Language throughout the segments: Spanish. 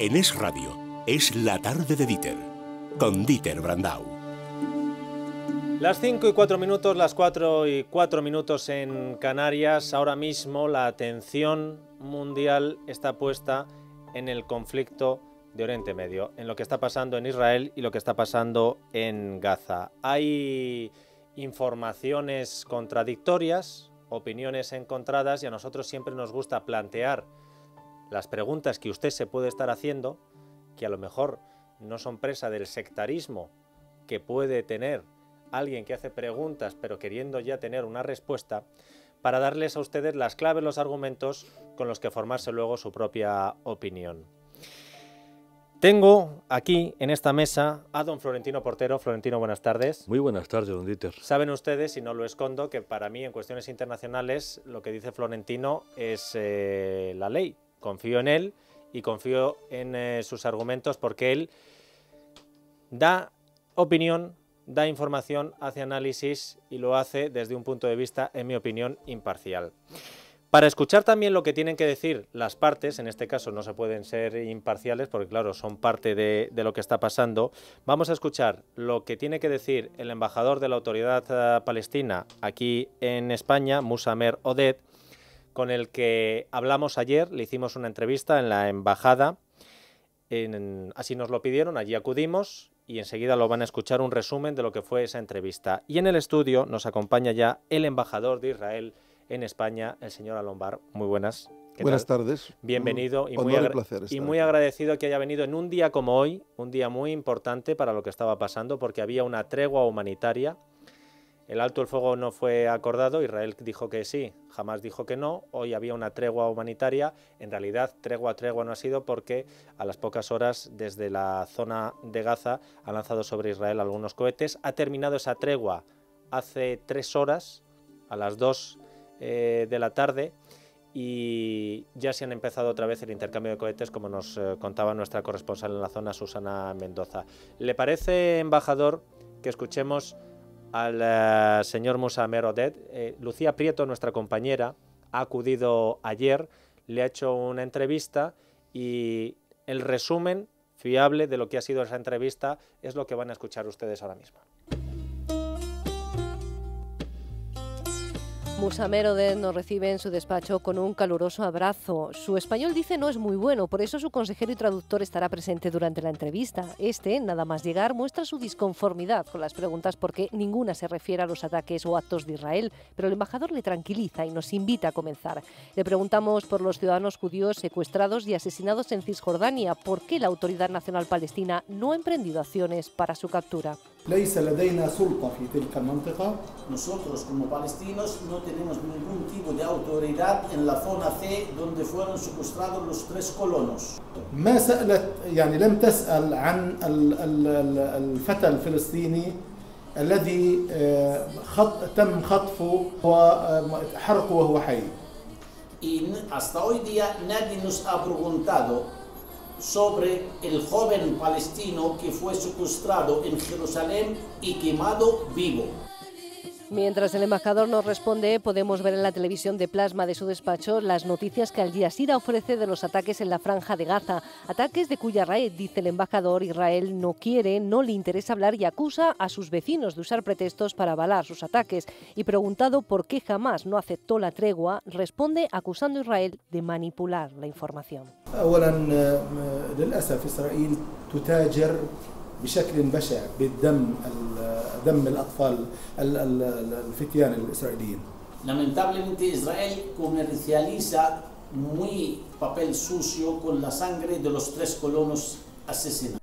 En Es Radio es La Tarde de Dieter, con Dieter Brandau. Las 5 y 4 minutos, las 4 y 4 minutos en Canarias. Ahora mismo la atención mundial está puesta en el conflicto de Oriente Medio, en lo que está pasando en Israel y lo que está pasando en Gaza. Hay informaciones contradictorias, opiniones encontradas y a nosotros siempre nos gusta plantear las preguntas que usted se puede estar haciendo, que a lo mejor no son presa del sectarismo que puede tener alguien que hace preguntas pero queriendo ya tener una respuesta, para darles a ustedes las claves, los argumentos con los que formarse luego su propia opinión. Tengo aquí en esta mesa a don Florentino Portero. Florentino, buenas tardes. Muy buenas tardes, don Dieter. Saben ustedes, y no lo escondo, que para mí en cuestiones internacionales lo que dice Florentino es eh, la ley confío en él y confío en eh, sus argumentos porque él da opinión, da información, hace análisis y lo hace desde un punto de vista, en mi opinión, imparcial. Para escuchar también lo que tienen que decir las partes, en este caso no se pueden ser imparciales porque claro, son parte de, lo que está pasando, vamos a escuchar lo que tiene que decir el embajador de la Autoridad eh, Palestina aquí en España, Musamer Oded, con el que hablamos ayer, le hicimos una entrevista en la embajada, así nos lo pidieron, allí acudimos y enseguida lo van a escuchar un resumen de lo que fue esa entrevista. Y en el estudio nos acompaña ya el embajador de Israel en España, el señor Alombar. Muy buenas. Buenas tardes. Bienvenido y y muy agradecido que haya venido en un día como hoy, un día muy importante para lo que estaba pasando, porque había una tregua humanitaria el alto el fuego no fue acordado, Israel dijo que sí, jamás dijo que no, hoy había una tregua humanitaria, en realidad tregua tregua no ha sido porque a las pocas horas desde la zona de Gaza ...ha lanzado sobre Israel algunos cohetes, ha terminado esa tregua hace tres horas, a las dos eh, de la tarde, y ya se han empezado otra vez el intercambio de cohetes, como nos eh, contaba nuestra corresponsal en la zona, Susana Mendoza. ¿Le parece, embajador, que escuchemos al eh, señor Musa Merodet, eh, Lucía Prieto, nuestra compañera, ha acudido ayer, le ha hecho una entrevista y el resumen fiable de lo que ha sido esa entrevista es lo que van a escuchar ustedes ahora mismo. Musamerode nos recibe en su despacho con un caluroso abrazo. Su español dice no es muy bueno, por eso su consejero y traductor estará presente durante la entrevista. Este, nada más llegar, muestra su disconformidad con las preguntas porque ninguna se refiere a los ataques o actos de Israel, pero el embajador le tranquiliza y nos invita a comenzar. Le preguntamos por los ciudadanos judíos secuestrados y asesinados en Cisjordania, por qué la Autoridad Nacional Palestina no ha emprendido acciones para su captura. ليس لدينا سلطة في تلك المنطقة. Nosotros como palestinos no tenemos ningún tipo de autoridad en la zona C donde fueron secuestrados los tres colonos. ما سألت يعني لم تسأل عن الفتى الفلسطيني الذي خط تم خطفه وحرقه وهو حي. Y hasta hoy día nadie nos ha preguntado sobre el joven palestino que fue secuestrado en Jerusalén y quemado vivo. Mientras el embajador nos responde, podemos ver en la televisión de plasma de su despacho las noticias que Al Jazeera ofrece de los ataques en la franja de Gaza, ataques de cuya raíz, dice el embajador, Israel no quiere, no le interesa hablar y acusa a sus vecinos de usar pretextos para avalar sus ataques. Y preguntado por qué jamás no aceptó la tregua, responde acusando a Israel de manipular la información. بشكل بشع بالدم دم الاطفال الفتيان الاسرائيليين Lamentablemente Israel comercializa muy papel sucio con la sangre de los tres colonos asesinados.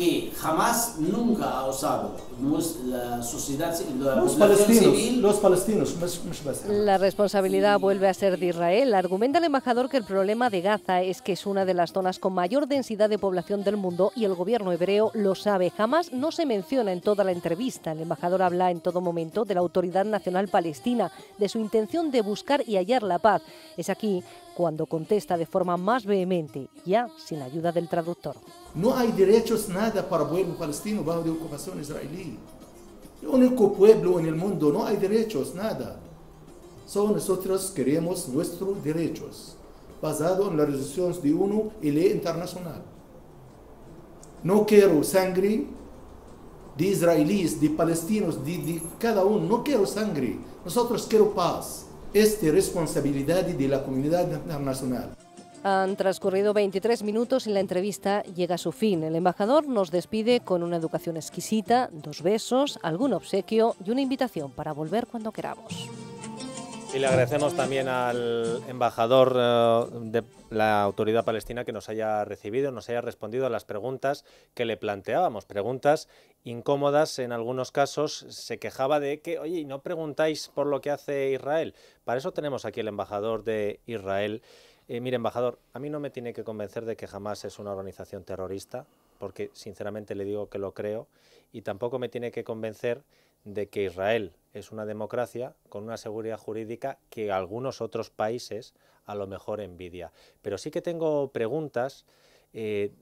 que jamás nunca ha osado la sociedad los palestinos, civil. los palestinos la responsabilidad vuelve a ser de Israel argumenta el embajador que el problema de Gaza es que es una de las zonas con mayor densidad de población del mundo y el gobierno hebreo lo sabe jamás no se menciona en toda la entrevista el embajador habla en todo momento de la autoridad nacional palestina de su intención de buscar y hallar la paz es aquí cuando contesta de forma más vehemente, ya sin ayuda del traductor. No hay derechos nada para pueblo palestino bajo la ocupación israelí. El único pueblo en el mundo, no hay derechos, nada. Solo nosotros queremos nuestros derechos, basados en las resoluciones de uno y ley internacional. No quiero sangre de israelíes, de palestinos, de, cada uno. No quiero sangre. Nosotros queremos paz esta responsabilidad de la comunidad internacional. Han transcurrido 23 minutos y la entrevista llega a su fin. El embajador nos despide con una educación exquisita, dos besos, algún obsequio y una invitación para volver cuando queramos. Y le agradecemos también al embajador eh, de la autoridad palestina que nos haya recibido, nos haya respondido a las preguntas que le planteábamos, preguntas incómodas en algunos casos, se quejaba de que, oye, no preguntáis por lo que hace Israel. Para eso tenemos aquí el embajador de Israel. Eh, mire, embajador, a mí no me tiene que convencer de que jamás es una organización terrorista, porque sinceramente le digo que lo creo, y tampoco me tiene que convencer de que Israel es una democracia con una seguridad jurídica que algunos otros países a lo mejor envidia. Pero sí que tengo preguntas eh,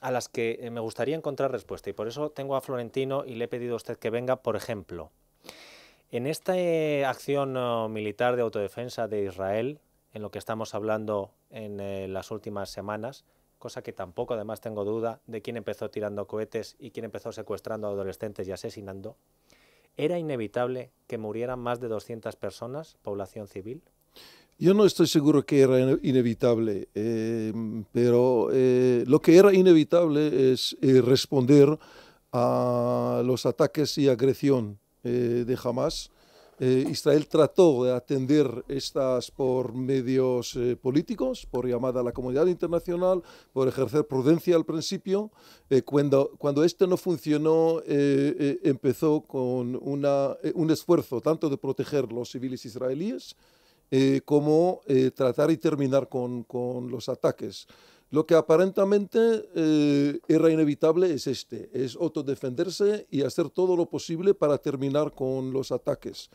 a las que eh, me gustaría encontrar respuesta y por eso tengo a Florentino y le he pedido a usted que venga, por ejemplo, en esta eh, acción militar de autodefensa de Israel, en lo que estamos hablando en las últimas semanas, cosa que tampoco además tengo duda de quién empezó tirando cohetes y quién empezó secuestrando a adolescentes y asesinando, ¿Era inevitable que murieran más de 200 personas, población civil? Yo no estoy seguro que era inevitable, eh, pero eh, lo que era inevitable es eh, responder a los ataques y agresión de Hamas eh, Israel trató de atender estas por medios eh, políticos, por llamada a la comunidad internacional, por ejercer prudencia al principio. Eh, cuando, cuando esto no funcionó, empezó con un esfuerzo tanto de proteger los civiles israelíes como tratar y terminar con, los ataques. Lo que aparentemente era inevitable es este, es autodefenderse y hacer todo lo posible para terminar con los ataques.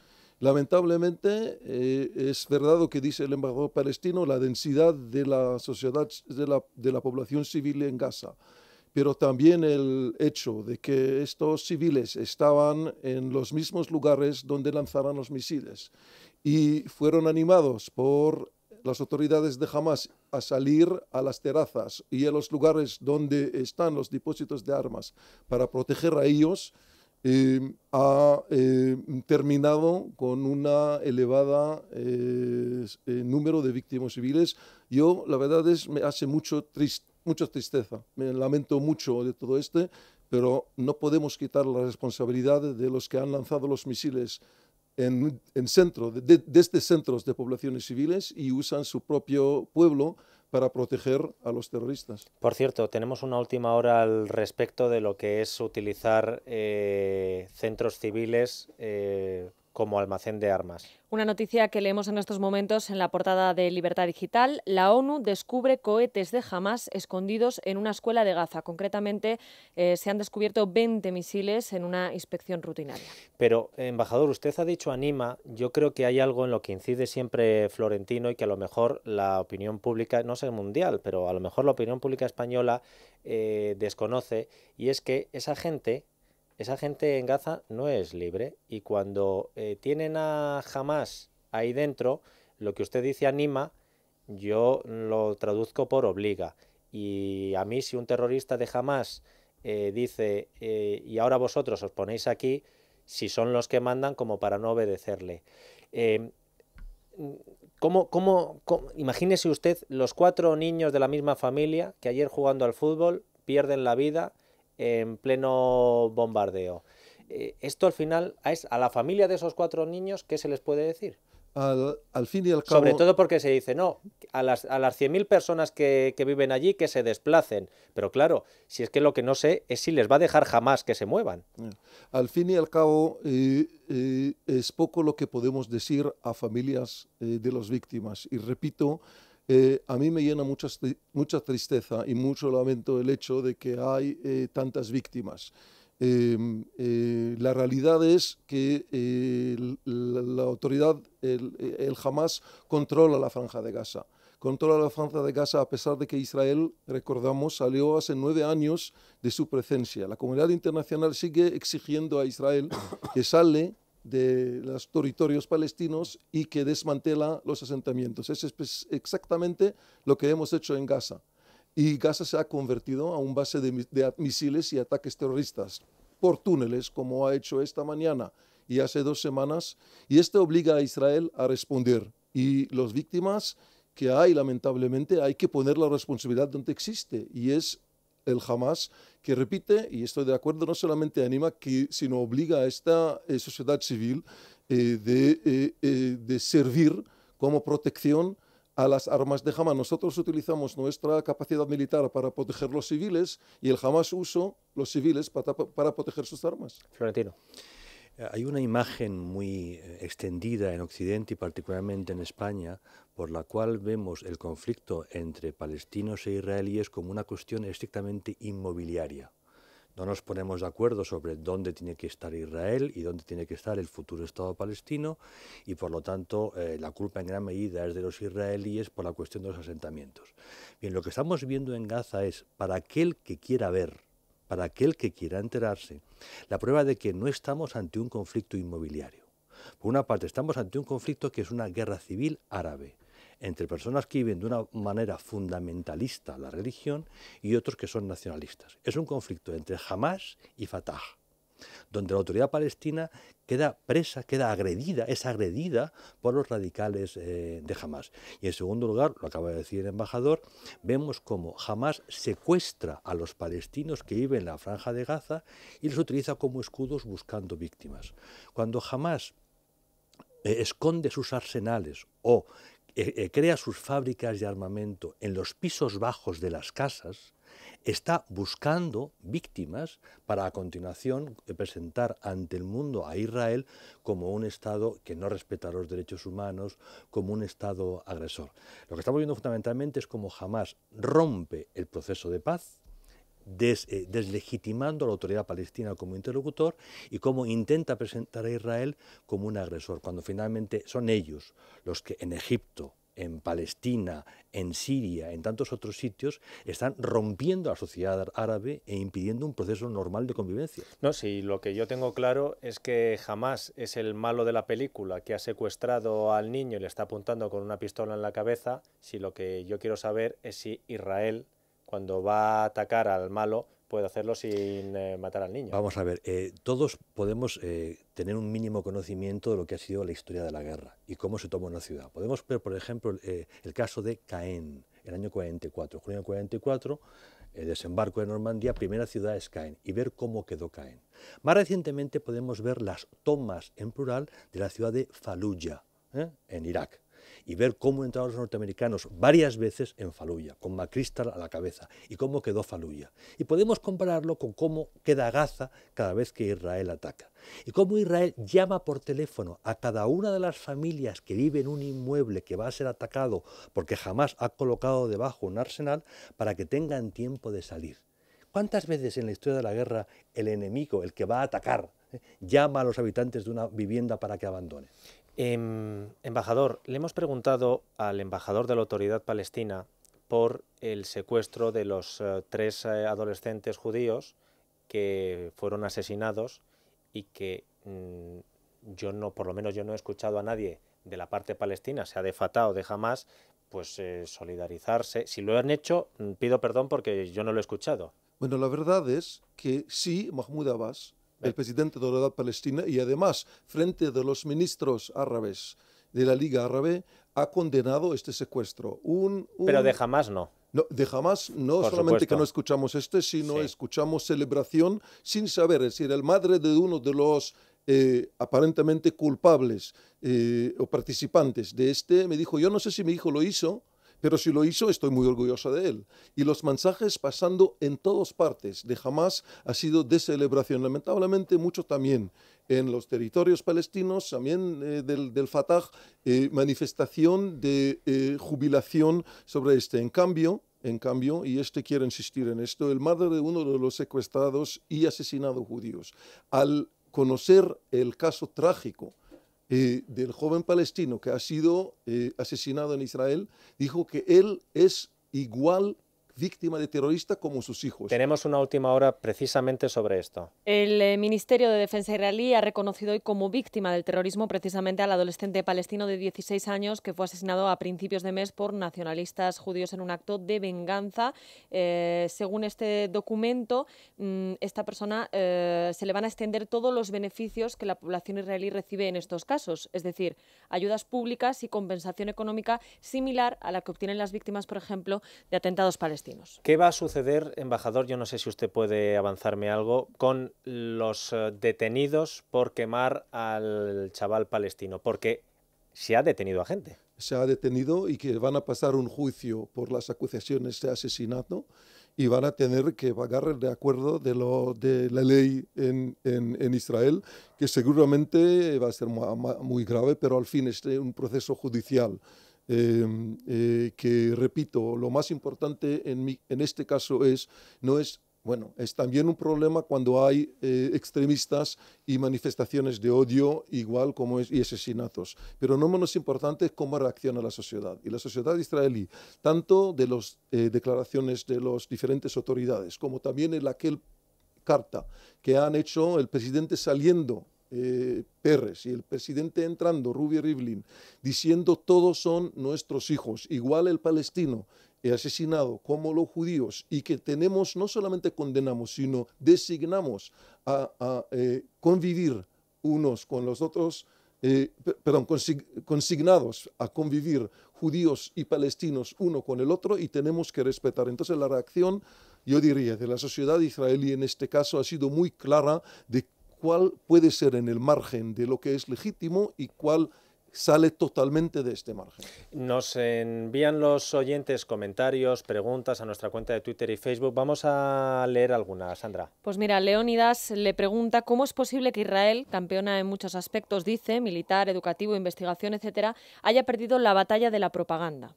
Lamentablemente, eh, es verdad lo que dice el embajador palestino, la densidad de la sociedad, de la, de la población civil en Gaza, pero también el hecho de que estos civiles estaban en los mismos lugares donde lanzaron los misiles y fueron animados por las autoridades de Hamas a salir a las terrazas y a los lugares donde están los depósitos de armas para proteger a ellos, Em, ha em, terminado con una elevada eh, número de víctimas civiles. Yo, la verdad es, me hace mucho triste, mucha tristeza, me lamento mucho de todo este, pero no podemos quitar la responsabilidad de los que han lanzado los misiles en, en centro, de, desde centros de poblaciones civiles y usan su propio pueblo para proteger a los terroristas. Por cierto, tenemos una última hora al respecto de lo que es utilizar eh, centros civiles eh, como almacén de armas. Una noticia que leemos en estos momentos en la portada de Libertad Digital. La ONU descubre cohetes de Hamas escondidos en una escuela de Gaza. Concretamente, eh, se han descubierto 20 misiles en una inspección rutinaria. Pero, embajador, usted ha dicho anima. Yo creo que hay algo en lo que incide siempre Florentino y que a lo mejor la opinión pública, no sé mundial, pero a lo mejor la opinión pública española eh, desconoce, y es que esa gente esa gente en Gaza no es libre y cuando eh, tienen a Hamas ahí dentro, lo que usted dice anima, yo lo traduzco por obliga. Y a mí si un terrorista de Hamas eh, dice, eh, y ahora vosotros os ponéis aquí, si son los que mandan como para no obedecerle. Em, ¿Cómo, cómo, cómo? imagínese usted los cuatro niños de la misma familia que ayer jugando al fútbol pierden la vida en pleno bombardeo. Eh, esto al final es a la familia de esos cuatro niños, ¿qué se les puede decir? Al, fin y al cabo. Sobre todo porque se dice, no, a las, a las 100.000 personas que, viven allí que se desplacen. Pero claro, si es que lo que no sé es si les va a dejar jamás que se muevan. Mm. Al fin y al cabo, eh, eh, es poco lo que podemos decir a familias de las víctimas. Y repito, eh, a mí me llena mucha, mucha tristeza y mucho lamento el hecho de que hay eh, tantas víctimas. Em, eh, la realidad es que la, autoridad, el, el Hamas, controla la franja de Gaza controla la franja de Gaza a pesar de que Israel, recordamos, salió hace nueve años de su presencia. La comunidad internacional sigue exigiendo a Israel que sale de los territorios palestinos y que desmantela los asentamientos. Es exactamente lo que hemos hecho en Gaza. Y Gaza se ha convertido a un base de, de misiles y ataques terroristas por túneles, como ha hecho esta mañana y hace dos semanas. Y esto obliga a Israel a responder. Y las víctimas que hay, lamentablemente, hay que poner la responsabilidad donde existe, y es el Hamas que repite, y estoy de acuerdo, no solamente anima, que, sino obliga a esta eh, sociedad civil eh, de, eh, de, servir como protección a las armas de Hamas. Nosotros utilizamos nuestra capacidad militar para proteger los civiles y el Hamas usa los civiles para, para proteger sus armas. Florentino. Hay una imagen muy eh, extendida en Occidente y particularmente en España por la cual vemos el conflicto entre palestinos e israelíes como una cuestión estrictamente inmobiliaria. No nos ponemos de acuerdo sobre dónde tiene que estar Israel y dónde tiene que estar el futuro Estado palestino y por lo tanto eh, la culpa en gran medida es de los israelíes por la cuestión de los asentamientos. Bien, lo que estamos viendo en Gaza es para aquel que quiera ver para aquel que quiera enterarse, la prueba de que no estamos ante un conflicto inmobiliario. Por una parte, estamos ante un conflicto que es una guerra civil árabe, entre personas que viven de una manera fundamentalista la religión y otros que son nacionalistas. Es un conflicto entre Hamas y Fatah, donde la autoridad palestina queda presa, queda agredida, es agredida por los radicales eh, de Hamas. Y en segundo lugar, lo acaba de decir el embajador, vemos cómo Hamas secuestra a los palestinos que viven en la franja de Gaza y los utiliza como escudos buscando víctimas. Cuando Hamas eh, esconde sus arsenales o eh, crea sus fábricas de armamento en los pisos bajos de las casas, está buscando víctimas para a continuación presentar ante el mundo a Israel como un Estado que no respeta los derechos humanos, como un Estado agresor. Lo que estamos viendo fundamentalmente es cómo jamás rompe el proceso de paz, eh, deslegitimando a la autoridad palestina como interlocutor y cómo intenta presentar a Israel como un agresor, cuando finalmente son ellos los que en Egipto en Palestina, en Siria, en tantos otros sitios, están rompiendo la sociedad árabe e impidiendo un proceso normal de convivencia. No, si lo que yo tengo claro es que jamás es el malo de la película que ha secuestrado al niño y le está apuntando con una pistola en la cabeza, si lo que yo quiero saber es si Israel, cuando va a atacar al malo, puede hacerlo sin eh, matar al niño. Vamos a ver, eh, todos podemos eh, tener un mínimo conocimiento de lo que ha sido la historia de la guerra y cómo se tomó una ciudad. Podemos ver, por ejemplo, el caso de Caen, el año 44, junio 44, el desembarco de Normandía, primera ciudad es Caen, y ver cómo quedó Caen. Más recientemente podemos ver las tomas en plural de la ciudad de Fallujah, en Irak y ver cómo entraron los norteamericanos varias veces en Faluya, con Macristal a la cabeza, y cómo quedó Faluya. Y podemos compararlo con cómo queda Gaza cada vez que Israel ataca. Y cómo Israel llama por teléfono a cada una de las familias que vive en un inmueble que va a ser atacado porque jamás ha colocado debajo un arsenal para que tengan tiempo de salir. ¿Cuántas veces en la historia de la guerra el enemigo, el que va a atacar, eh, llama a los habitantes de una vivienda para que abandone. Em, embajador, le hemos preguntado al embajador de la Autoridad Palestina por el secuestro de los eh, tres eh, adolescentes judíos que fueron asesinados y que mm, yo no, por lo menos yo no he escuchado a nadie de la parte palestina, sea de Fatah o de Hamas, pues eh, solidarizarse. Si lo han hecho, mm, pido perdón porque yo no lo he escuchado. Bueno, la verdad es que sí, Mahmoud Abbas el presidente de la edad Palestina y además frente de los ministros árabes de la Liga Árabe ha condenado este secuestro. Un, Pero de jamás no. No, de jamás, no solamente que no escuchamos este, sino escuchamos celebración sin saber, Si era el madre de uno de los eh, aparentemente culpables eh, o participantes de este me dijo, yo no sé si mi hijo lo hizo, pero si lo hizo, estoy muy orgulloso de él. Y los mensajes pasando en todas partes de Hamas ha sido de celebración. Lamentablemente, mucho también en los territorios palestinos, también eh, del, Fatah, eh, manifestación de eh, jubilación sobre este. En cambio, en cambio, y este quiere insistir en esto, el madre de uno de los secuestrados y asesinados judíos, al conocer el caso trágico eh, del joven palestino que ha sido eh, asesinado en Israel, dijo que él es igual víctima de terrorista como sus hijos. Tenemos una última hora precisamente sobre esto. El eh, Ministerio de Defensa israelí ha reconocido hoy como víctima del terrorismo precisamente al adolescente palestino de 16 años que fue asesinado a principios de mes por nacionalistas judíos en un acto de venganza. Eh, según este documento, mm, esta persona eh, se le van a extender todos los beneficios que la población israelí recibe en estos casos, es decir, ayudas públicas y compensación económica similar a la que obtienen las víctimas, por ejemplo, de atentados palestinos. ¿Qué va a suceder, embajador? Yo no sé si usted puede avanzarme algo con los eh, detenidos por quemar al chaval palestino, porque se ha detenido a gente. Se ha detenido y que van a pasar un juicio por las acusaciones de asesinato y van a tener que pagar de acuerdo de, lo, de la ley en, en, en, Israel, que seguramente va a ser muy grave, pero al fin es un proceso judicial. Em, eh, que, repito, lo más importante en, en este caso es, no es bueno, es también un problema cuando hay eh, extremistas y manifestaciones de odio, igual como es, y asesinatos. Pero no menos importante es cómo reacciona la sociedad. Y la sociedad israelí, tanto de las eh, declaraciones de las diferentes autoridades, como también en aquel carta que han hecho el presidente saliendo eh, Pérez y el presidente entrando, Rubio Rivlin, diciendo todos son nuestros hijos, igual el palestino asesinado como los judíos, y que tenemos, no solamente condenamos, sino designamos a, eh, convivir unos con los otros, eh, perdón, consignados a convivir judíos y palestinos uno con el otro y tenemos que respetar. Entonces la reacción yo diría, de la sociedad israelí en este caso ha sido muy clara de cuál puede ser en el margen de lo que es legítimo y cuál sale totalmente de este margen. Nos envían los oyentes comentarios, preguntas a nuestra cuenta de Twitter y Facebook. Vamos a leer algunas, Sandra. Pues mira, Leónidas le pregunta cómo es posible que Israel, campeona en muchos aspectos, dice, militar, educativo, investigación, etcétera, haya perdido la batalla de la propaganda.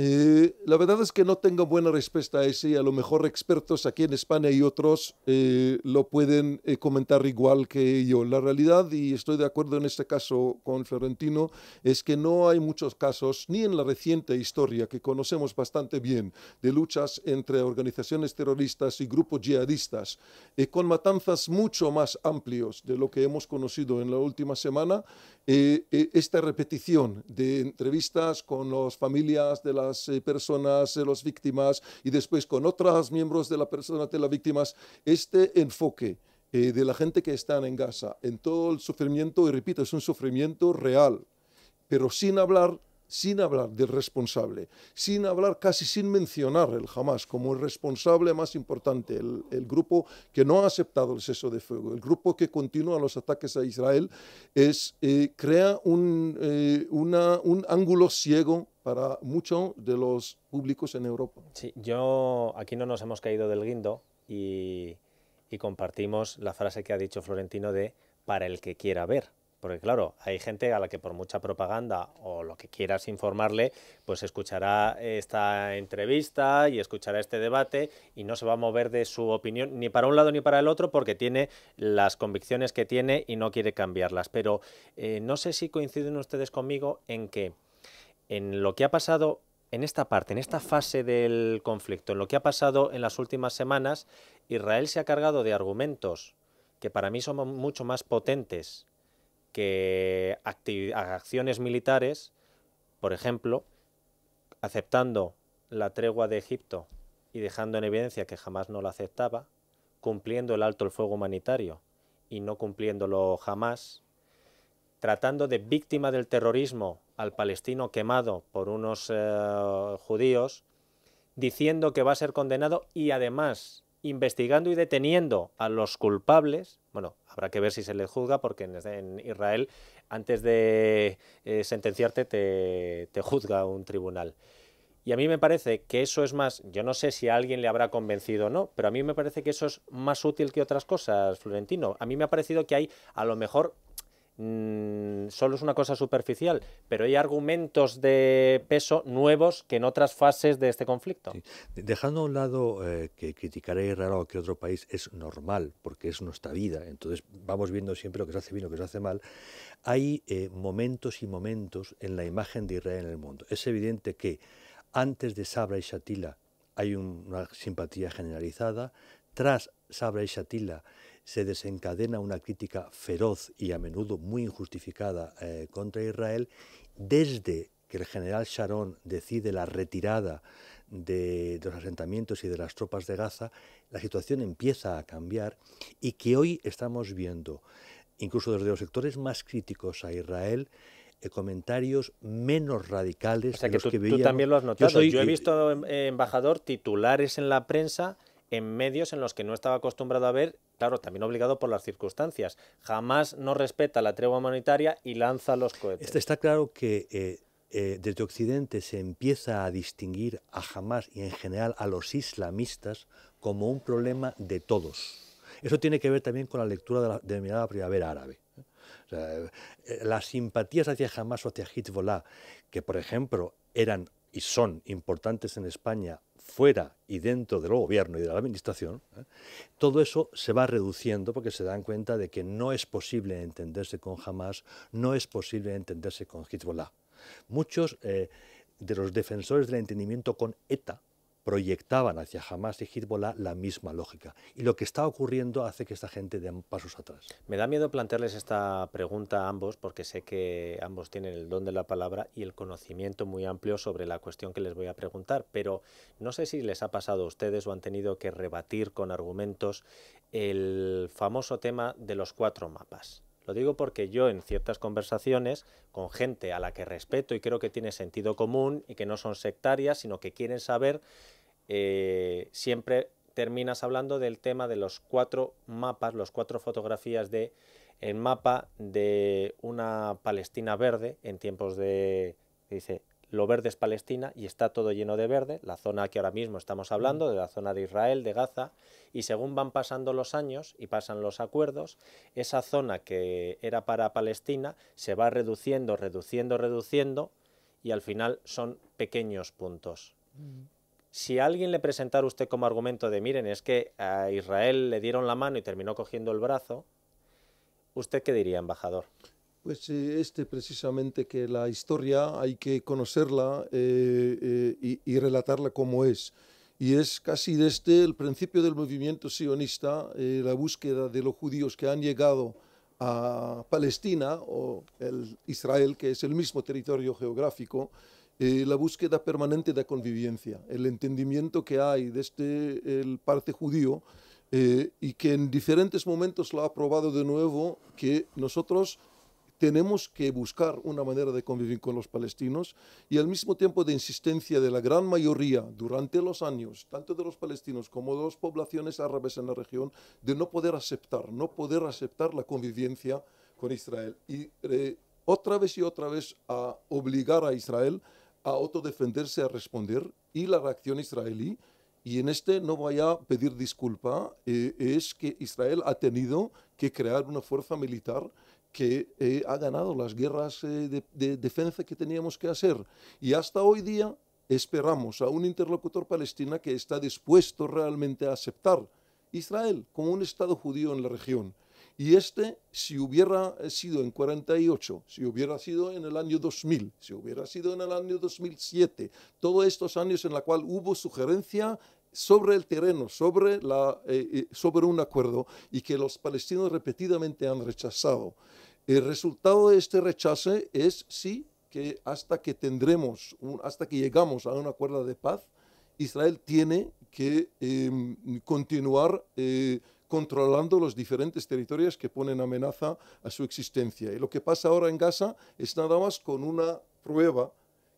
Eh, la verdad es que no tengo buena respuesta a ese y a lo mejor expertos aquí en España y otros eh, lo pueden eh, comentar igual que yo. La realidad, y estoy de acuerdo en este caso con Florentino, es que no hay muchos casos, ni en la reciente historia que conocemos bastante bien, de luchas entre organizaciones terroristas y grupos yihadistas, con matanzas mucho más amplios de lo que hemos conocido en la última semana eh, eh, esta repetición de entrevistas con las familias de las eh, personas, de las víctimas, y después con otros miembros de la persona de las víctimas, este enfoque de la gente que está en Gaza, en todo el sufrimiento, y repito, es un sufrimiento real, pero sin hablar sin hablar del responsable, sin hablar casi sin mencionar el Hamas como el responsable más importante, el, grupo que no ha aceptado el cese de fuego, el grupo que continúa los ataques a Israel, es, eh, crea eh, un, ángulo ciego para muchos de los públicos en Europa. Sí, yo aquí no nos hemos caído del guindo y compartimos la frase que ha dicho Florentino de para el que quiera ver porque claro, hay gente a la que por mucha propaganda o lo que quieras informarle, pues escuchará esta entrevista y escuchará este debate y no se va a mover de su opinión ni para un lado ni para el otro porque tiene las convicciones que tiene y no quiere cambiarlas. Pero eh, no sé si coinciden ustedes conmigo en que en lo que ha pasado en esta parte, en esta fase del conflicto, en lo que ha pasado en las últimas semanas, Israel se ha cargado de argumentos que para mí son mucho más potentes que acciones militares, por ejemplo, aceptando la tregua de Egipto y dejando en evidencia que jamás no la aceptaba, cumpliendo el alto el fuego humanitario y no cumpliéndolo jamás, tratando de víctima del terrorismo al palestino quemado por unos eh, judíos, diciendo que va a ser condenado y además investigando y deteniendo a los culpables. Bueno, habrá que ver si se les juzga, porque en, Israel, antes de eh, sentenciarte, te, te juzga un tribunal. Y a mí me parece que eso es más, yo no sé si a alguien le habrá convencido o no, pero a mí me parece que eso es más útil que otras cosas, Florentino. A mí me ha parecido que hay a lo mejor Mm, solo es una cosa superficial, pero hay argumentos de peso nuevos que en otras fases de este conflicto. Dejando a un lado eh, que criticar a Israel o a otro país es normal, porque es nuestra vida, entonces vamos viendo siempre lo que se hace bien, lo que se hace mal, hay eh, momentos y momentos en la imagen de Israel en el mundo. Es evidente que antes de Sabra y Shatila hay una simpatía generalizada, tras Sabra y Shatila se desencadena una crítica feroz y a menudo muy injustificada eh, contra Israel desde que el general Sharon decide la retirada de, los asentamientos y de las tropas de Gaza, la situación empieza a cambiar y que hoy estamos viendo, incluso desde los sectores más críticos a Israel, eh, comentarios menos radicales. que, los tú también lo has notado. Yo, he visto, eh, embajador, titulares en la prensa en medios en los que no estaba acostumbrado a ver claro, también obligado por las circunstancias. Jamás no respeta la tregua humanitaria y lanza los cohetes. Este, está, claro que eh, eh, desde Occidente se empieza a distinguir a Hamas y en general a los islamistas como un problema de todos. Eso tiene que ver también con la lectura de la denominada primavera árabe. Eh, las simpatías hacia Jamás o hacia Hezbollah, que por ejemplo eran y son importantes en España fuera y dentro del gobierno y de la administración, ¿eh? todo eso se va reduciendo porque se dan cuenta de que no es posible entenderse con Hamas, no es posible entenderse con Hezbollah. Muchos eh, de los defensores del entendimiento con ETA, proyectaban hacia Hamas y Hezbollah la misma lógica. Y lo que está ocurriendo hace que esta gente dé pasos atrás. Me da miedo plantearles esta pregunta a ambos, porque sé que ambos tienen el don de la palabra y el conocimiento muy amplio sobre la cuestión que les voy a preguntar, pero no sé si les ha pasado a ustedes o han tenido que rebatir con argumentos el famoso tema de los cuatro mapas. Lo digo porque yo en ciertas conversaciones con gente a la que respeto y creo que tiene sentido común y que no son sectarias, sino que quieren saber eh, siempre terminas hablando del tema de los cuatro mapas, las cuatro fotografías de el mapa de una Palestina verde en tiempos de, dice, lo verde es Palestina y está todo lleno de verde, la zona que ahora mismo estamos hablando, de la zona de Israel, de Gaza, y según van pasando los años y pasan los acuerdos, esa zona que era para Palestina se va reduciendo, reduciendo, reduciendo, y al final son pequeños puntos. Si alguien le presentara usted como argumento de, miren, es que a Israel le dieron la mano y terminó cogiendo el brazo, ¿usted qué diría, embajador? Pues eh, este precisamente que la historia hay que conocerla eh, eh, y, relatarla como es. Y es casi desde el principio del movimiento sionista la búsqueda de los judíos que han llegado a Palestina o Israel, que es el mismo territorio geográfico, eh, la búsqueda permanente de convivencia, el entendimiento que hay desde este, el parte judío eh, y que en diferentes momentos lo ha probado de nuevo, que nosotros tenemos que buscar una manera de convivir con los palestinos y al mismo tiempo de insistencia de la gran mayoría durante los años, tanto de los palestinos como de las poblaciones árabes en la región, de no poder aceptar, no poder aceptar la convivencia con Israel. Y eh, otra vez y otra vez a obligar a Israel a autodefenderse, a responder, y la reacción israelí, y en este no vaya a pedir disculpa, eh, es que Israel ha tenido que crear una fuerza militar que eh, ha ganado las guerras eh, de, de, defensa que teníamos que hacer. Y hasta hoy día esperamos a un interlocutor palestina que está dispuesto realmente a aceptar Israel como un Estado judío en la región. Y este, si hubiera sido en 48, si hubiera sido en el año 2000, si hubiera sido en el año 2007, todos estos años en los cual hubo sugerencia sobre el terreno, sobre, eh, eh, sobre un acuerdo y que los palestinos repetidamente han rechazado. El resultado de este rechazo es, sí, que hasta que tendremos, hasta que llegamos a un acuerdo de paz, Israel tiene que em, continuar. Eh, controlando los diferentes territorios que ponen amenaza a su existencia. Y lo que pasa ahora en Gaza es nada más con una prueba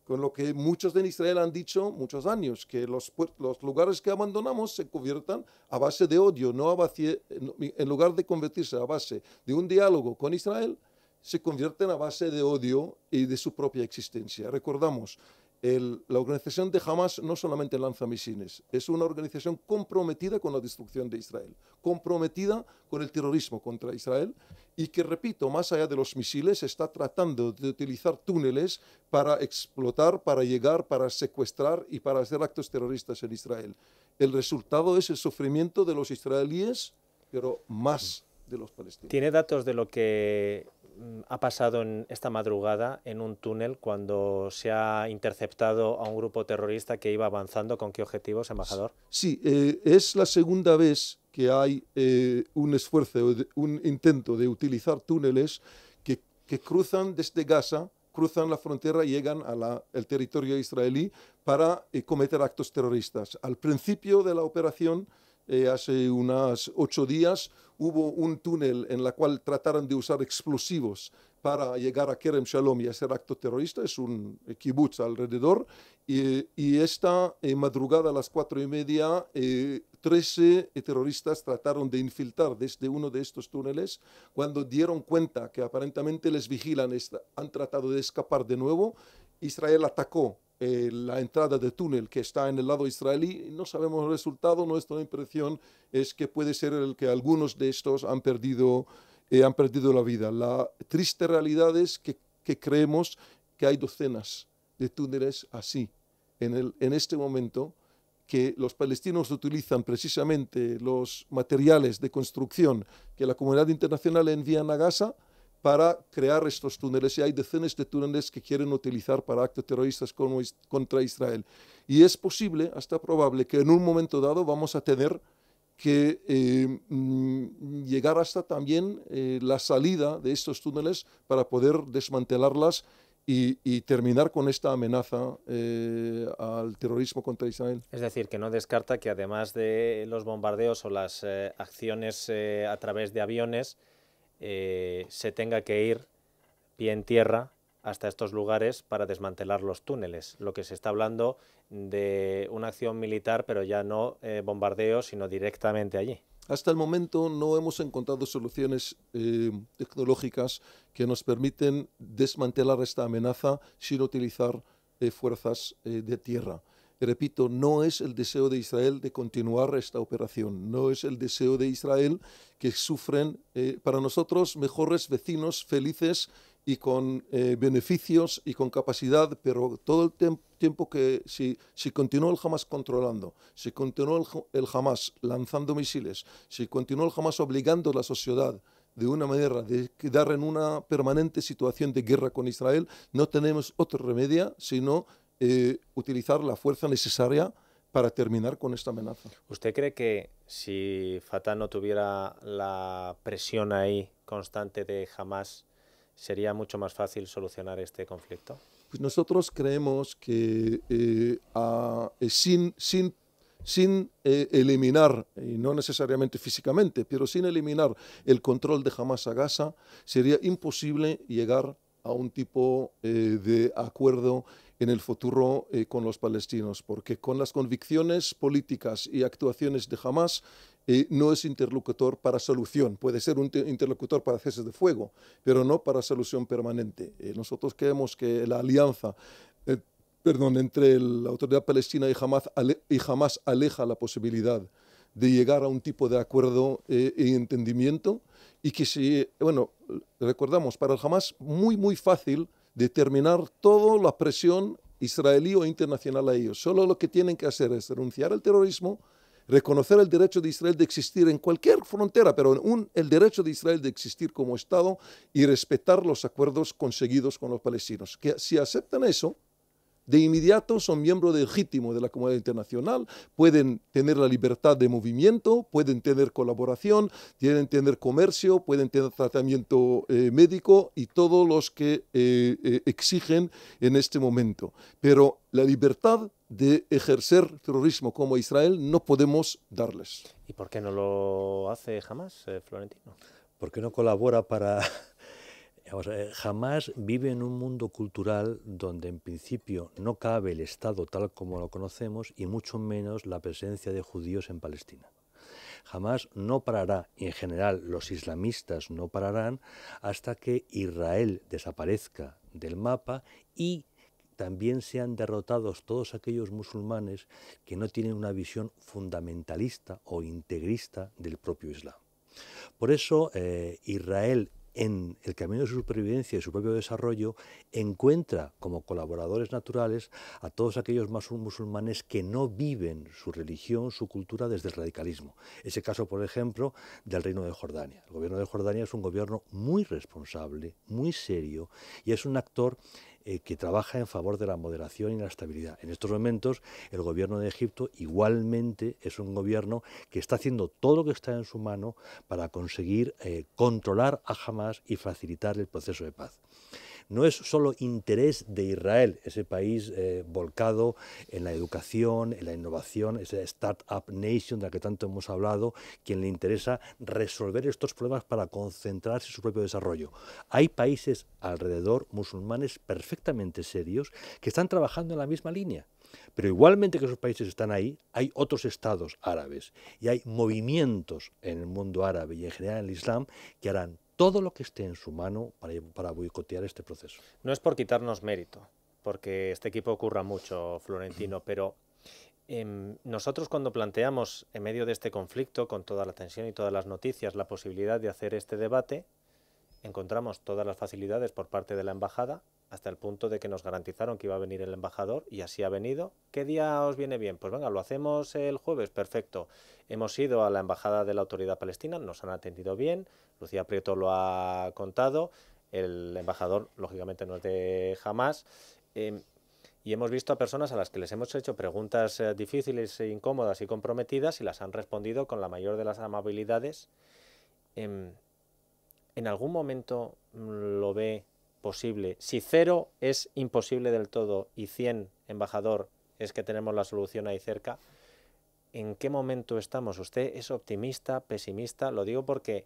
con lo que muchos en Israel han dicho muchos años, que los, los lugares que abandonamos se conviertan a base de odio, no a en lugar de convertirse a base de un diálogo con Israel, se convierten a base de odio y de su propia existencia. Recordamos, la organización de Hamas no solamente lanza misiles, es una organización comprometida con la destrucción de Israel, comprometida con el terrorismo contra Israel y que, repito, más allá de los misiles, está tratando de utilizar túneles para explotar, para llegar, para secuestrar y para hacer actos terroristas en Israel. El resultado es el sufrimiento de los israelíes, pero más de los palestinos. ¿Tiene datos de lo que ha pasado en esta madrugada en un túnel cuando se ha interceptado a un grupo terrorista que iba avanzando. ¿Con qué objetivos, embajador? Sí, eh, es la segunda vez que hay eh, un esfuerzo, un intento de utilizar túneles que, cruzan desde Gaza, cruzan la frontera y llegan al territorio israelí para eh, cometer actos terroristas. Al principio de la operación eh, hace unas ocho días hubo un túnel en el cual trataron de usar explosivos para llegar a Kerem Shalom y hacer acto terrorista, es un kibutz alrededor, y, esta eh, madrugada a las cuatro y media, eh, eh, terroristas trataron de infiltrar desde uno de estos túneles, cuando dieron cuenta que aparentemente les vigilan, han tratado de escapar de nuevo, Israel atacó eh, la entrada de túnel que está en el lado israelí. No sabemos el resultado, nuestra impresión es que puede ser el que algunos de estos han perdido, eh, han perdido la vida. La triste realidad es que, creemos que hay docenas de túneles así en, en este momento que los palestinos utilizan precisamente los materiales de construcción que la comunidad internacional envía a Gaza para crear estos túneles y hay decenas de túneles que quieren utilizar para actos terroristas contra Israel. Y es posible, hasta probable, que en un momento dado vamos a tener que eh, mm, llegar hasta también eh, la salida de estos túneles para poder desmantelarlas y, terminar con esta amenaza eh, al terrorismo contra Israel. Es decir, que no descarta que además de los bombardeos o las acciones a través de aviones, eh, se tenga que ir pie en tierra hasta estos lugares para desmantelar los túneles. Lo que se está hablando de una acción militar, pero ya no eh, bombardeo, sino directamente allí. Hasta el momento no hemos encontrado soluciones eh, tecnológicas que nos permiten desmantelar esta amenaza sin utilizar fuerzas de tierra repito, no es el deseo de Israel de continuar esta operación, no es el deseo de Israel que sufren eh, para nosotros mejores vecinos felices y con eh, beneficios y con capacidad, pero todo el tiempo que si, si continuó el Hamas controlando, si continúa el, Hamas lanzando misiles, si continúa el Hamas obligando a la sociedad de una manera de quedar en una permanente situación de guerra con Israel, no tenemos otra remedia sino eh, utilizar la fuerza necesaria para terminar con esta amenaza. ¿Usted cree que si Fatah no tuviera la presión ahí constante de Hamas, sería mucho más fácil solucionar este conflicto? Pues nosotros creemos que eh, eh, sin, sin, sin eliminar, y no necesariamente físicamente, pero sin eliminar el control de Hamas a Gaza, sería imposible llegar a un tipo de acuerdo en el futuro eh, con los palestinos, porque con las convicciones políticas y actuaciones de Hamas eh, no es interlocutor para solución, puede ser un interlocutor para ceses de fuego, pero no para solución permanente. Eh, nosotros creemos que la alianza perdón, entre la autoridad palestina y Hamas, y Hamas aleja la posibilidad de llegar a un tipo de acuerdo y entendimiento y que si, bueno, recordamos, para el Hamas muy, muy fácil determinar toda la presión israelí o internacional a ellos. Solo lo que tienen que hacer es renunciar al terrorismo, reconocer el derecho de Israel de existir en cualquier frontera, pero en un, el derecho de Israel de existir como Estado y respetar los acuerdos conseguidos con los palestinos. Que si aceptan eso, de inmediato son miembros legítimos de la comunidad internacional, pueden tener la libertad de movimiento, pueden tener colaboración, tienen tener comercio, pueden tener tratamiento eh, médico y todos los que eh, eh, exigen en este momento. Pero la libertad de ejercer terrorismo como Israel no podemos darles. ¿Y por qué no lo hace jamás, Florentino? Porque no colabora para eh, jamás vive en un mundo cultural donde en principio no cabe el Estado tal como lo conocemos y mucho menos la presencia de judíos en Palestina. Jamás no parará, y en general los islamistas no pararán, hasta que Israel desaparezca del mapa y también sean derrotados todos aquellos musulmanes que no tienen una visión fundamentalista o integrista del propio Islam. Por eso eh, Israel en el camino de su supervivencia y su propio desarrollo, encuentra como colaboradores naturales a todos aquellos musulmanes que no viven su religión, su cultura desde el radicalismo. Ese caso, por ejemplo, del Reino de Jordania. El gobierno de Jordania es un gobierno muy responsable, muy serio y es un actor eh, que trabaja en favor de la moderación y la estabilidad. En estos momentos, el gobierno de Egipto igualmente es un gobierno que está haciendo todo lo que está en su mano para conseguir eh, controlar a Hamas y facilitar el proceso de paz no es solo interés de Israel, ese país eh, volcado en la educación, en la innovación, esa startup nation de la que tanto hemos hablado, quien le interesa resolver estos problemas para concentrarse en su propio desarrollo. Hay países alrededor musulmanes perfectamente serios que están trabajando en la misma línea. Pero igualmente que esos países están ahí, hay otros estados árabes y hay movimientos en el mundo árabe y en general en el Islam que harán todo lo que esté en su mano para, boicotear este proceso. No es por quitarnos mérito, porque este equipo ocurra mucho, Florentino, pero em, nosotros cuando planteamos en medio de este conflicto, con toda la tensión y todas las noticias, la posibilidad de hacer este debate, encontramos todas las facilidades por parte de la embajada, hasta el punto de que nos garantizaron que iba a venir el embajador y así ha venido. ¿Qué día os viene bien? Pues venga, lo hacemos el jueves, perfecto. Hemos ido a la embajada de la autoridad palestina, nos han atendido bien, Lucía Prieto lo ha contado, el embajador lógicamente no es de jamás. Em, y hemos visto a personas a las que les hemos hecho preguntas eh, difíciles, e incómodas y comprometidas y las han respondido con la mayor de las amabilidades. Em, ¿En algún momento mm, lo ve posible. Si cero es imposible del todo y 100, embajador, es que tenemos la solución ahí cerca, ¿en qué momento estamos? ¿Usted es optimista, pesimista? Lo digo porque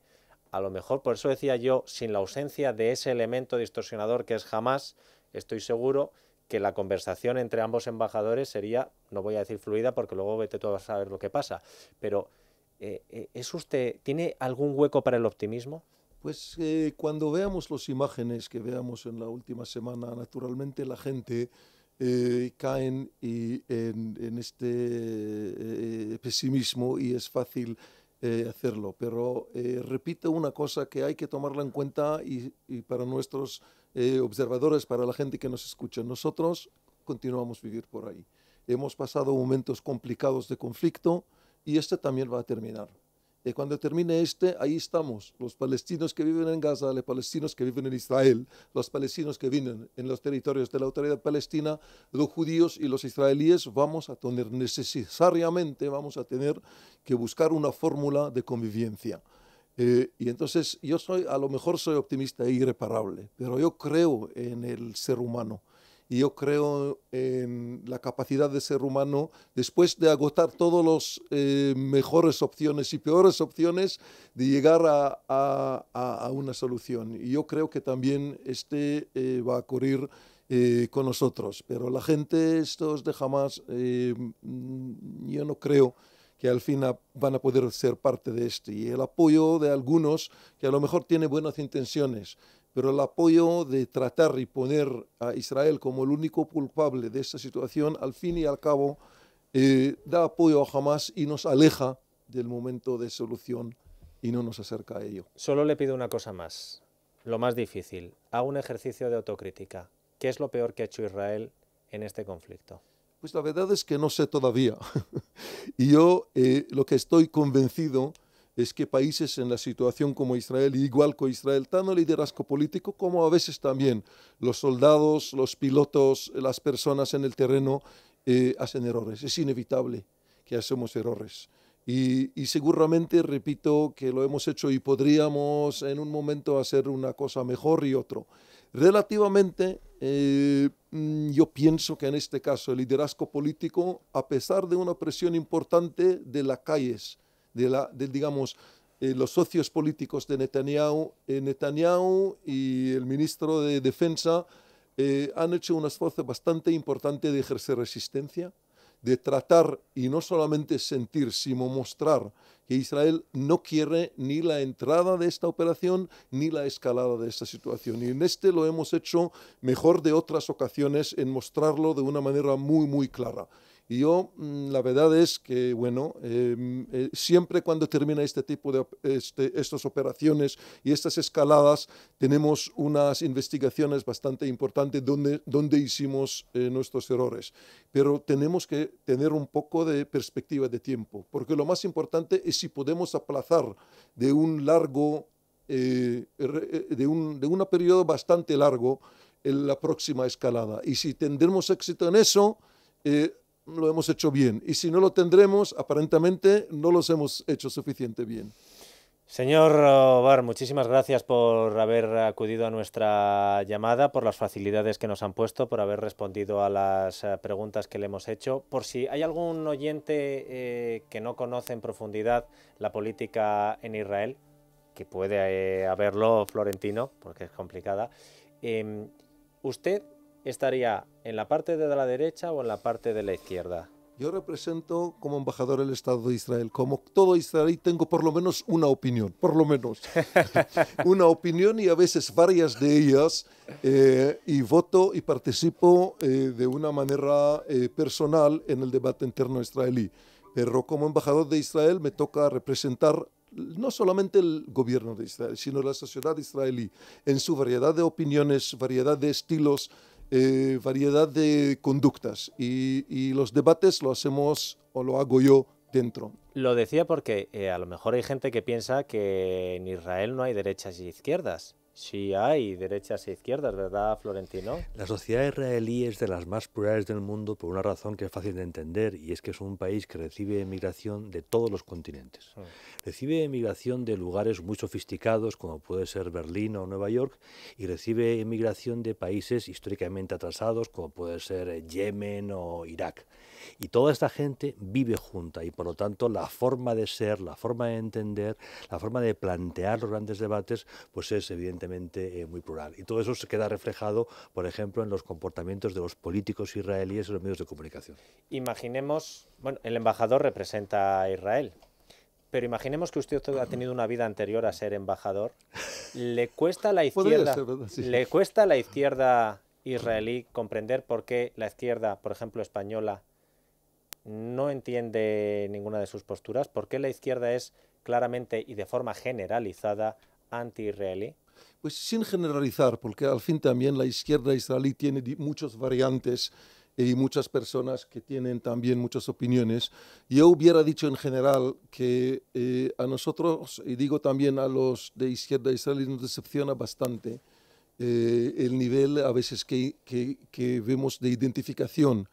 a lo mejor, por eso decía yo, sin la ausencia de ese elemento distorsionador que es jamás, estoy seguro que la conversación entre ambos embajadores sería, no voy a decir fluida porque luego vete tú a saber lo que pasa, pero eh, eh, ¿es usted, tiene algún hueco para el optimismo? pues eh, cuando veamos las imágenes que veamos en la última semana, naturalmente la gente eh, cae en, este eh, pesimismo y es fácil hacerlo. Pero repito una cosa que hay que tomarla en cuenta y, y para nuestros observadores, para la gente que nos escucha, nosotros continuamos vivir por ahí. Hemos pasado momentos complicados de conflicto y este también va a terminar. Y cuando termine este, ahí estamos, los palestinos que viven en Gaza, los palestinos que viven en Israel, los palestinos que viven en los territorios de la autoridad palestina, los judíos y los israelíes, vamos a tener necesariamente, vamos a tener que buscar una fórmula de convivencia. Eh, y entonces yo soy, a lo mejor soy optimista e irreparable, pero yo creo en el ser humano y yo creo en la capacidad de ser humano, después de agotar todas las eh, mejores opciones y peores opciones, de llegar a, a, a, una solución. Y yo creo que también este eh, va a ocurrir eh, con nosotros. Pero la gente, estos de jamás, mm, yo no creo que al fin van a poder ser parte de este. Y el apoyo de algunos que a lo mejor tienen buenas intenciones pero el apoyo de tratar y poner a Israel como el único culpable de esta situación, al fin y al cabo, eh, da apoyo a Hamas y nos aleja del momento de solución y no nos acerca a ello. Solo le pido una cosa más, lo más difícil. Haga un ejercicio de autocrítica. ¿Qué es lo peor que ha hecho Israel en este conflicto? Pues la verdad es que no sé todavía. y yo eh, lo que estoy convencido es que países en la situación como Israel, igual que Israel, tanto el liderazgo político como a veces también los soldados, los pilotos, las personas en el terreno eh, hacen errores. Es inevitable que hacemos errores. Y, seguramente, repito, que lo hemos hecho y podríamos en un momento hacer una cosa mejor y otro. Relativamente, eh, mm, yo pienso que en este caso el liderazgo político, a pesar de una presión importante de las calles, de, digamos, eh, los socios políticos de Netanyahu, eh, Netanyahu y el ministro de Defensa eh, han hecho un esfuerzo bastante importante de ejercer resistencia, de tratar y no solamente sentir, sino mostrar que Israel no quiere ni la entrada de esta operación ni la escalada de esta situación. Y en este lo hemos hecho mejor de otras ocasiones en mostrarlo de una manera muy, muy clara. Y yo, mm, la verdad es que, bueno, em, eh, siempre cuando termina este tipo de este, estas operaciones y estas escaladas, tenemos unas investigaciones bastante importantes donde, donde hicimos eh, nuestros errores. Pero tenemos que tener un poco de perspectiva de tiempo, porque lo más importante es si podemos aplazar de un largo, eh, de un de una periodo bastante largo en la próxima escalada. Y si tendremos éxito en eso, lo hemos hecho bien. Y si no lo tendremos, aparentemente no los hemos hecho suficiente bien. Señor Bar, muchísimas gracias por haber acudido a nuestra llamada, por las facilidades que nos han puesto, por haber respondido a las eh, preguntas que le hemos hecho. Por si hay algún oyente eh, que no conoce en profundidad la política en Israel, que puede eh, haberlo florentino, porque es complicada, em, usted estaría en la parte de la derecha o en la parte de la izquierda? Yo represento como embajador el Estado de Israel. Como todo israelí tengo por lo menos una opinión, por lo menos. una opinión y a veces varias de ellas. Eh, y voto y participo eh, de una manera eh, personal en el debate interno israelí. Pero como embajador de Israel me toca representar no solamente el gobierno de Israel, sino la sociedad israelí en su variedad de opiniones, variedad de estilos. Eh, variedad de conductas y, los debates lo hacemos o lo hago yo dentro. Lo decía porque eh, a lo mejor hay gente que piensa que en Israel no hay derechas y izquierdas. Sí hay derechas e izquierdas, ¿verdad, Florentino? La sociedad israelí es de las más plurales del mundo por una razón que es fácil de entender y es que es un país que recibe emigración de todos los continentes. Mm. Recibe emigración de lugares muy sofisticados como puede ser Berlín o Nueva York y recibe emigración de países históricamente atrasados como puede ser eh, Yemen o Irak. Y toda esta gente vive junta y por lo tanto la forma de ser, la forma de entender, la forma de plantear los grandes debates, pues es evidentemente eh, muy plural. Y todo eso se queda reflejado, por ejemplo, en los comportamientos de los políticos israelíes y los medios de comunicación. Imaginemos, bueno, el embajador representa a Israel. Pero imaginemos que usted ha tenido una vida anterior a ser embajador. ¿Le cuesta a la izquierda, ¿le cuesta a la izquierda israelí comprender por qué la izquierda, por ejemplo, española, no entiende ninguna de sus posturas? ¿Por qué la izquierda es claramente y de forma generalizada anti-israelí? Pues sin generalizar, porque al fin también la izquierda israelí tiene muchas variantes eh, y muchas personas que tienen también muchas opiniones. Yo hubiera dicho en general que eh, a nosotros, y digo también a los de izquierda israelí, nos decepciona bastante eh, el nivel a veces que vemos de identificación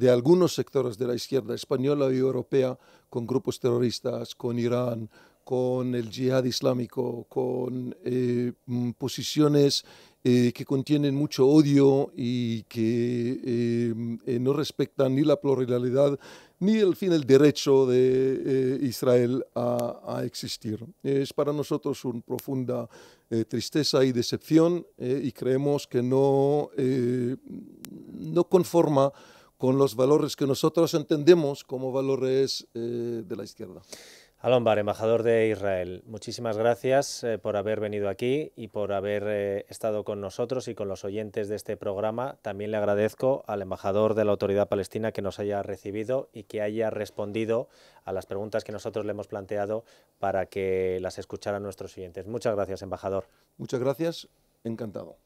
de algunos sectores de la izquierda española y europea con grupos terroristas, con Irán, con el yihad islámico, con eh, mm, posiciones eh, que contienen mucho odio y que eh, no respetan ni la pluralidad ni el fin el derecho de Israel a, a, existir. Es para nosotros una profunda tristeza y decepción y creemos que no, no conforma con los valores que nosotros entendemos como valores eh, de la izquierda. Alombar, embajador de Israel, muchísimas gracias eh, por haber venido aquí y por haber eh, estado con nosotros y con los oyentes de este programa. También le agradezco al embajador de la Autoridad Palestina que nos haya recibido y que haya respondido a las preguntas que nosotros le hemos planteado para que las escucharan nuestros oyentes. Muchas gracias, embajador. Muchas gracias, encantado.